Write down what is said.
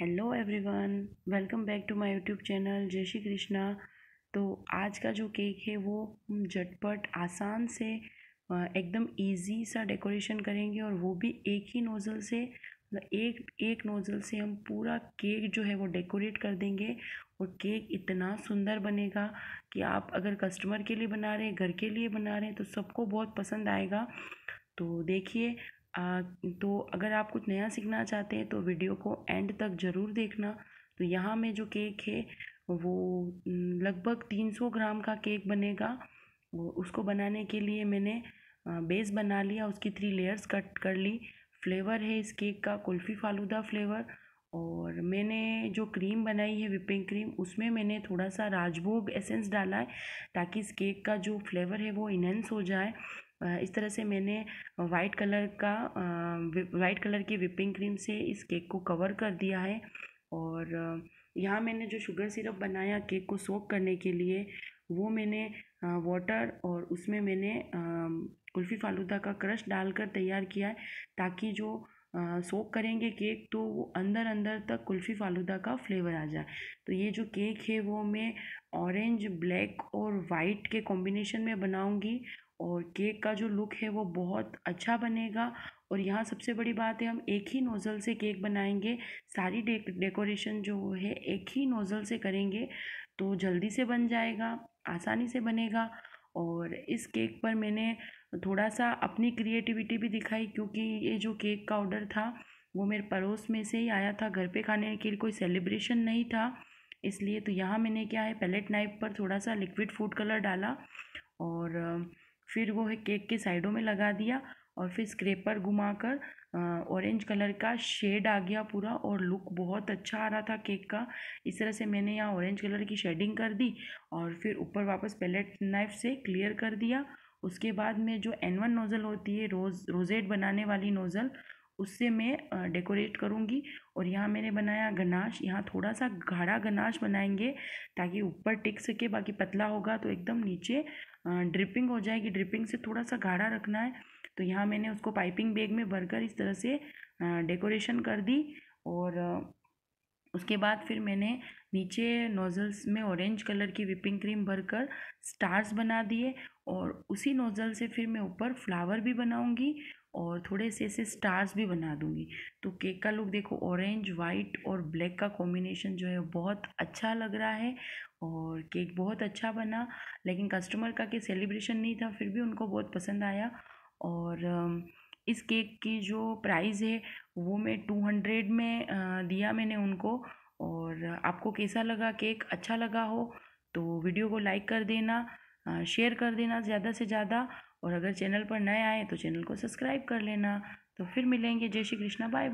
hello everyone welcome back to my YouTube channel जय श्री कृष्णा तो आज का जो केक है वो झटपट आसान से एकदम इजी सा डेकोरेशन करेंगे और वो भी एक ही नोज़ल से मतलब एक एक नोज़ल से हम पूरा केक जो है वो डेकोरेट कर देंगे और केक इतना सुंदर बनेगा कि आप अगर कस्टमर के लिए बना रहे हैं घर के लिए बना रहे हैं तो सबको बहुत पसंद आएगा तो देखिए तो अगर आप कुछ नया सीखना चाहते हैं तो वीडियो को एंड तक ज़रूर देखना तो यहाँ में जो केक है वो लगभग तीन सौ ग्राम का केक बनेगा उसको बनाने के लिए मैंने बेस बना लिया उसकी थ्री लेयर्स कट कर ली फ्लेवर है इस केक का कुल्फ़ी फालूदा फ्लेवर और मैंने जो क्रीम बनाई है विपिंग क्रीम उसमें मैंने थोड़ा सा राजभोग एसेंस डाला है ताकि इस केक का जो फ्लेवर है वो इनहेंस हो जाए इस तरह से मैंने वाइट कलर का वाइट कलर की विपिंग क्रीम से इस केक को कवर कर दिया है और यहाँ मैंने जो शुगर सिरप बनाया केक को सोक करने के लिए वो मैंने वाटर और उसमें मैंने कुल्फ़ी फालूदा का क्रश डालकर तैयार किया है ताकि जो सोक करेंगे केक तो वो अंदर अंदर तक कुल्फ़ी फालूदा का फ्लेवर आ जाए तो ये जो केक है वो मैं ऑरेंज ब्लैक और वाइट के कॉम्बिनेशन में बनाऊंगी और केक का जो लुक है वो बहुत अच्छा बनेगा और यहाँ सबसे बड़ी बात है हम एक ही नोज़ल से केक बनाएंगे सारी डे, डेकोरेशन जो है एक ही नोज़ल से करेंगे तो जल्दी से बन जाएगा आसानी से बनेगा और इस केक पर मैंने थोड़ा सा अपनी क्रिएटिविटी भी दिखाई क्योंकि ये जो केक का ऑर्डर था वो मेरे पड़ोस में से ही आया था घर पे खाने के लिए कोई सेलिब्रेशन नहीं था इसलिए तो यहाँ मैंने क्या है पैलेट नाइफ पर थोड़ा सा लिक्विड फूड कलर डाला और फिर वो है केक के साइडों में लगा दिया और फिर स्क्रेपर घुमाकर ऑरेंज कलर का शेड आ गया पूरा और लुक बहुत अच्छा आ रहा था केक का इस तरह से मैंने यहाँ ऑरेंज कलर की शेडिंग कर दी और फिर ऊपर वापस पैलेट नाइफ से क्लियर कर दिया उसके बाद में जो एन वन नोज़ल होती है रोज़ रोजेट बनाने वाली नोज़ल उससे मैं डेकोरेट करूँगी और यहाँ मैंने बनाया गनाश यहाँ थोड़ा सा गाढ़ा गनाश बनाएंगे ताकि ऊपर टिक सके बाकी पतला होगा तो एकदम नीचे ड्रिपिंग हो जाएगी ड्रिपिंग से थोड़ा सा गाढ़ा रखना है तो यहाँ मैंने उसको पाइपिंग बैग में भरकर इस तरह से डेकोरेशन कर दी और उसके बाद फिर मैंने नीचे नोज़ल्स में ऑरेंज कलर की विपिंग क्रीम भरकर स्टार्स बना दिए और उसी नोज़ल से फिर मैं ऊपर फ्लावर भी बनाऊंगी और थोड़े से ऐसे स्टार्स भी बना दूंगी तो केक का लुक देखो ऑरेंज वाइट और ब्लैक का कॉम्बिनेशन जो है बहुत अच्छा लग रहा है और केक बहुत अच्छा बना लेकिन कस्टमर का के सेलिब्रेशन नहीं था फिर भी उनको बहुत पसंद आया और इस केक की जो प्राइस है वो मैं टू हंड्रेड में दिया मैंने उनको और आपको कैसा लगा केक अच्छा लगा हो तो वीडियो को लाइक कर देना शेयर कर देना ज़्यादा से ज़्यादा और अगर चैनल पर नए आए तो चैनल को सब्सक्राइब कर लेना तो फिर मिलेंगे जय श्री कृष्णा बाय बाय